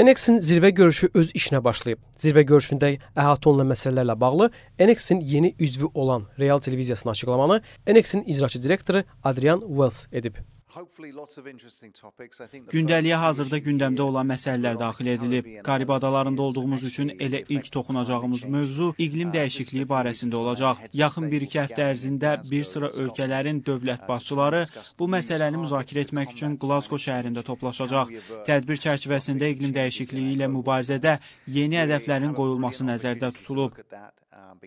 NX-in zirvə görüşü öz işinə başlayıb. Zirvə görüşündə əhatə olunan məsələlərlə bağlı NX-in yeni üzvü olan Real televiziyasının açıqlamanı NX-in icraçı direktoru Adrian Wells edib. Gündəliyə hazırda gündəmdə olan məsələlər daxil edilib. Qarib adalarında olduğumuz üçün elə ilk toxunacağımız mövzu iqlim uh, dəyişikliyi barəsində olacaq. Yaxın 1-2 həftə ərzində bir sıra ölkələrin uh, dövlət başçıları bu məsələni müzakirə etmək üçün Glasgow şəhərində toplaşacaq. Tədbir çərçivəsində iqlim dəyişikliyi ilə mübarizədə yeni hədəflərin qoyulması nəzərdə tutulub. Um,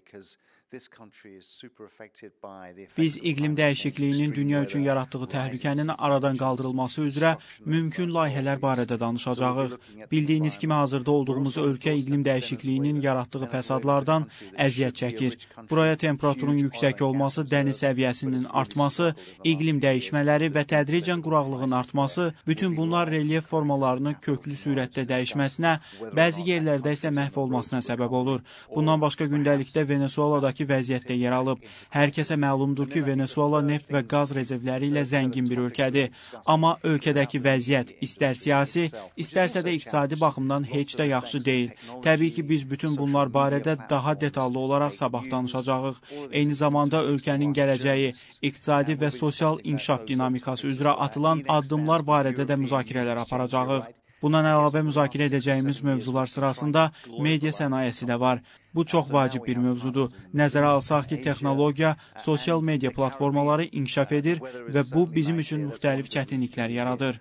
Biz iqlim dəyişikliyinin dünya üçün yaratdığı təhlükənin aradan qaldırılması üzrə mümkün layihələr barədə danışacağıq. Bildiyiniz kimi hazırda olduğumuz ölkə iqlim dəyişikliyinin yaratdığı fəsadlardan əziyyət çəkir. Buraya temperaturun yüksək olması, dəniz səviyyəsinin artması, iqlim dəyişmələri və tədricən quraqlığın artması, bütün bunlar relyef formalarının köklü sürətdə dəyişməsinə, bəzi yerlərdə isə məhv olmasına səbəb olur. Bundan başqa gündə öncəlikdə Venezueladakı vəziyyətdə yer alıb. Hər kəsə məlumdur ki, Venezuela neft və qaz rezervləri ilə zəngin bir ölkədir. Amma ölkədəki vəziyyət istər siyasi, istərsə də iqtisadi baxımdan heç də yaxşı deyil. Təbii ki, biz bütün bunlar barədə daha detallı olaraq sabah danışacağıq. Eyni zamanda ölkənin gələcəyi, iqtisadi və sosial inkişaf dinamikası üzrə atılan addımlar barədə də müzakirələr aparacağıq. Bundan əlavə müzakirə edəcəyimiz mövzular sırasında media sənayesi də var. Bu çox vacib bir mövzudur. Nəzərə alsaq ki, texnologiya sosial media platformaları inkişaf edir və bu bizim üçün müxtəlif çətinliklər yaradır.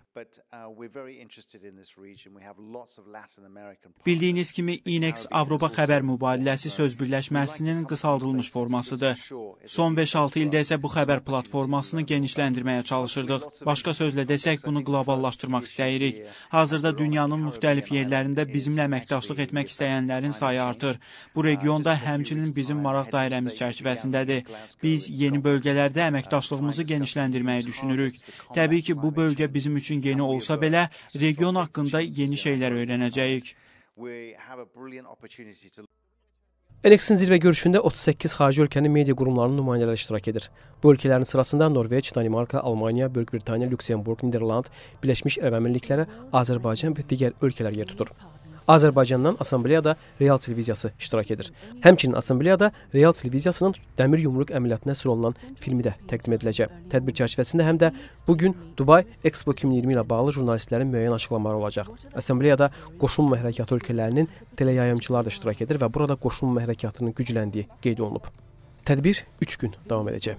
Bildiyiniz kimi INEX Avropa xəbər mübadiləsi söz birləşməsinin qısaldılmış formasıdır. Son 5-6 ildə isə bu xəbər platformasını genişləndirməyə çalışırdıq. Başqa sözlə desək, bunu qloballaşdırmaq istəyirik. Hazırda dünyanın müxtəlif yerlərində bizimlə əməkdaşlıq etmək istəyənlərin sayı artır. Bu bu regionda, həmçinin bizim maraq dairəmiz çərçivəsindədir. Biz yeni bölgələrdə əməkdaşlığımızı genişləndirməyi düşünürük. Təbii ki, bu bölgə bizim üçün yeni olsa belə, region haqqında yeni şeylər öyrənəcəyik. Eriksin zirvə görüşündə 38 xarici ölkənin media qurumlarının nümayəndələri iştirak edir. Bu ölkələrin sırasında Norveç, Danimarka, Almaniya, Böyük Britaniya, Lüksemburq, Niderland, Birləşmiş Ərəb Əmirlikləri, Azərbaycan və digər ölkələr yer tutur. Azərbaycandan assambleyada Real televiziyası iştirak edir. Həmçinin assambleyada Real televiziyasının dəmir yumruq əməliyyatına əsr olunan filmi də təqdim ediləcək. Tədbir çərçivəsində həm də bu gün Dubai Expo 2020 ilə bağlı jurnalistlərin müəyyən açıqlamaları olacaq. Assambleyada qoşulma hərəkatı ölkələrinin teleyayımçıları da iştirak edir və burada qoşulma hərəkatının gücləndiyi qeyd olunub. Tədbir 3 gün davam edəcək.